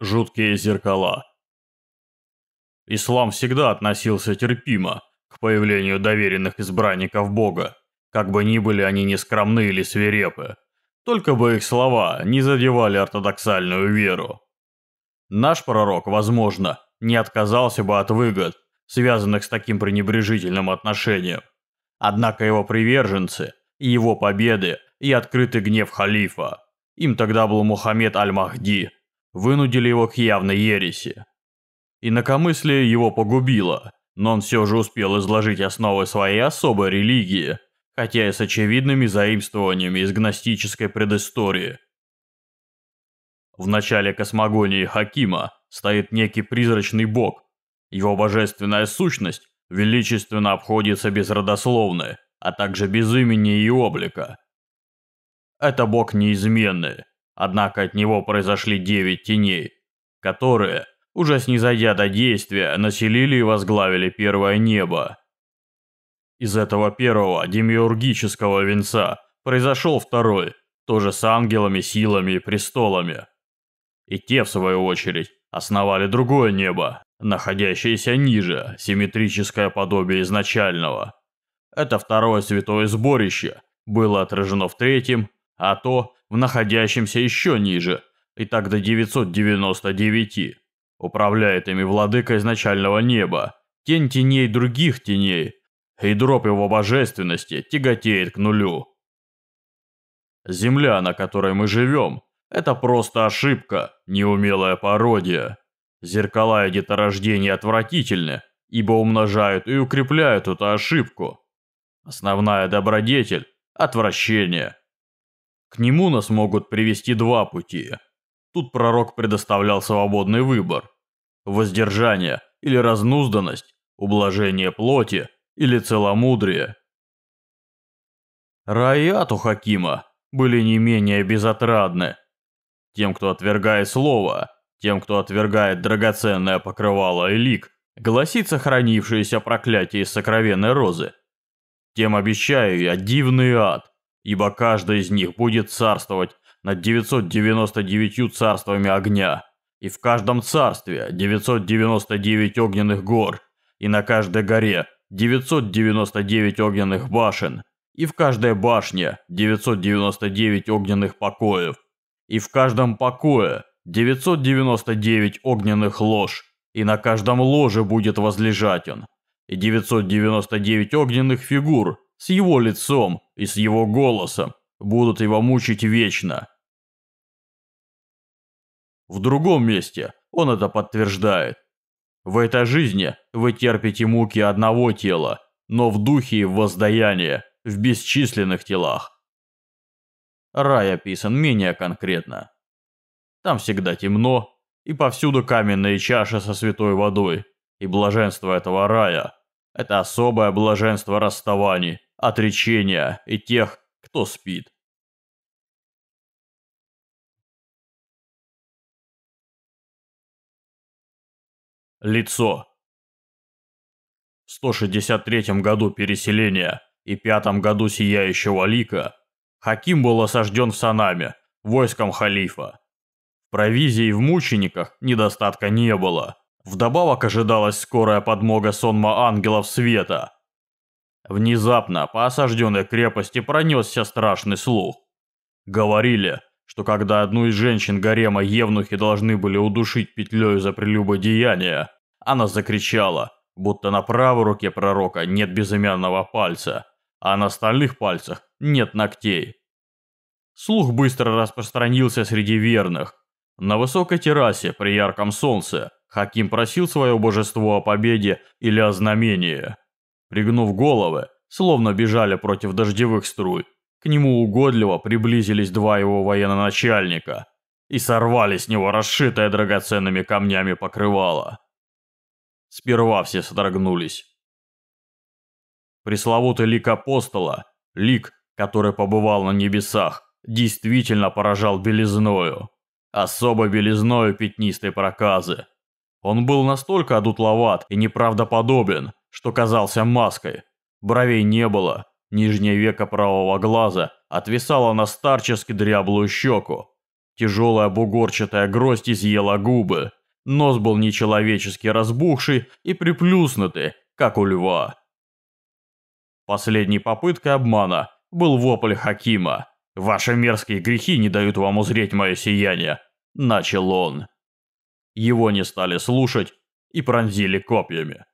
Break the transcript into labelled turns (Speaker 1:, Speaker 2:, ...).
Speaker 1: жуткие зеркала. Ислам всегда относился терпимо к появлению доверенных избранников Бога, как бы ни были они нескромны или свирепы, только бы их слова не задевали ортодоксальную веру. Наш пророк, возможно, не отказался бы от выгод, связанных с таким пренебрежительным отношением. Однако его приверженцы и его победы и открытый гнев халифа. Им тогда был Мухаммед Аль-Махди, вынудили его к явной ереси. Инакомыслие его погубило, но он все же успел изложить основы своей особой религии, хотя и с очевидными заимствованиями из гностической предыстории. В начале космогонии Хакима стоит некий призрачный бог. Его божественная сущность величественно обходится без родословной, а также без имени и облика. Это бог неизменный, Однако от него произошли девять теней, которые, уже снизойдя до действия, населили и возглавили первое небо. Из этого первого демиургического венца произошел второй, тоже с ангелами, силами и престолами. И те, в свою очередь, основали другое небо, находящееся ниже, симметрическое подобие изначального. Это второе святое сборище было отражено в третьем, а то в находящемся еще ниже, и так до 999. Управляет ими владыка изначального неба, тень теней других теней, и дроп его божественности тяготеет к нулю. Земля, на которой мы живем, это просто ошибка, неумелая пародия. Зеркала и деторождения отвратительны, ибо умножают и укрепляют эту ошибку. Основная добродетель – отвращение. К нему нас могут привести два пути. Тут пророк предоставлял свободный выбор. Воздержание или разнузданность, ублажение плоти или целомудрие. у Хакима были не менее безотрадны. Тем, кто отвергает слово, тем, кто отвергает драгоценное покрывало и лик, гласит сохранившееся проклятие из сокровенной розы. Тем обещаю я дивный ад – ибо каждый из них будет царствовать над 999 царствами огня, и в каждом царстве 999 огненных гор, и на каждой горе 999 огненных башен, и в каждой башне 999 огненных покоев, и в каждом покое 999 огненных лож, и на каждом ложе будет возлежать он, и 999 огненных фигур с его лицом и с его голосом будут его мучить вечно. В другом месте он это подтверждает. В этой жизни вы терпите муки одного тела, но в духе и в воздаянии, в бесчисленных телах. Рай описан менее конкретно. Там всегда темно, и повсюду каменные чаши со святой водой. И блаженство этого рая – это особое блаженство расставаний, отречения и тех, кто спит. Лицо. В 163 году переселения и пятом году Сияющего Лика Хаким был осажден в Санаме, войском халифа. В провизии в мучениках недостатка не было. Вдобавок ожидалась скорая подмога сонма ангелов света – Внезапно по осажденной крепости пронесся страшный слух. Говорили, что когда одну из женщин гарема Евнухи должны были удушить петлей за прелюбодеяние, она закричала, будто на правой руке пророка нет безымянного пальца, а на остальных пальцах нет ногтей. Слух быстро распространился среди верных. На высокой террасе при ярком солнце Хаким просил свое божество о победе или о знамении. Пригнув головы, словно бежали против дождевых струй, к нему угодливо приблизились два его военноначальника и сорвали с него расшитое драгоценными камнями покрывало. Сперва все содрогнулись. Пресловутый лик апостола, лик, который побывал на небесах, действительно поражал белизною, особо белизною пятнистой проказы. Он был настолько одутловат и неправдоподобен, что казался маской. Бровей не было, нижнее веко правого глаза отвисало на старчески дряблую щеку. Тяжелая бугорчатая гроздь изъела губы. Нос был нечеловечески разбухший и приплюснутый, как у льва. Последней попыткой обмана был вопль Хакима. «Ваши мерзкие грехи не дают вам узреть мое сияние», – начал он. Его не стали слушать и пронзили копьями.